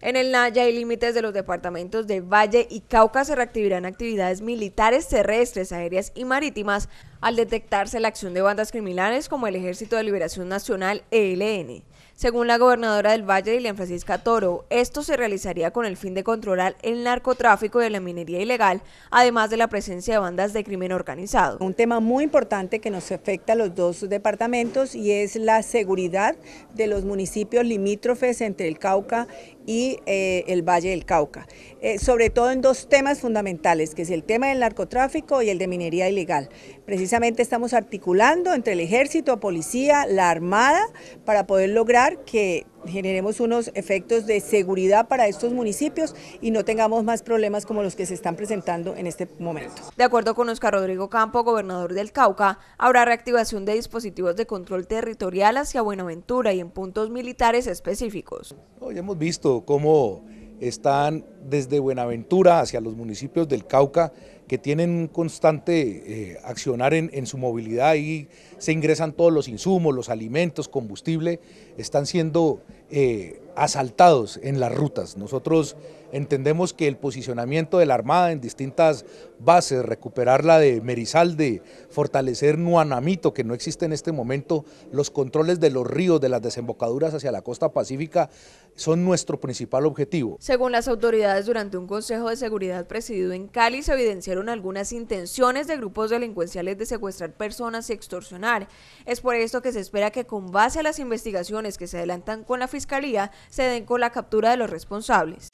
En el Naya y límites de los departamentos de Valle y Cauca se reactivarán actividades militares terrestres, aéreas y marítimas al detectarse la acción de bandas criminales como el Ejército de Liberación Nacional ELN según la gobernadora del Valle, Dilian Francisca Toro. Esto se realizaría con el fin de controlar el narcotráfico y la minería ilegal, además de la presencia de bandas de crimen organizado. Un tema muy importante que nos afecta a los dos departamentos y es la seguridad de los municipios limítrofes entre el Cauca y eh, el Valle del Cauca, eh, sobre todo en dos temas fundamentales, que es el tema del narcotráfico y el de minería ilegal. Precisamente estamos articulando entre el ejército, policía, la armada, para poder lograr que generemos unos efectos de seguridad para estos municipios y no tengamos más problemas como los que se están presentando en este momento. De acuerdo con Oscar Rodrigo Campo, gobernador del Cauca, habrá reactivación de dispositivos de control territorial hacia Buenaventura y en puntos militares específicos. Hoy hemos visto cómo están desde Buenaventura hacia los municipios del Cauca que tienen un constante eh, accionar en, su movilidad y se ingresan todos los insumos, los alimentos, combustible, están siendo eh, asaltados en las rutas. Nosotros entendemos que el posicionamiento de la Armada en distintas bases, recuperar la de Merizalde, fortalecer Nuanamito, que no existe en este momento, los controles de los ríos, de las desembocaduras hacia la costa pacífica, son nuestro principal objetivo. Según las autoridades, durante un Consejo de Seguridad presidido en Cali se evidenciaron algunas intenciones de grupos delincuenciales de secuestrar personas y extorsionar. Es por esto que se espera que con base a las investigaciones que se adelantan con la Fiscalía se den con la captura de los responsables.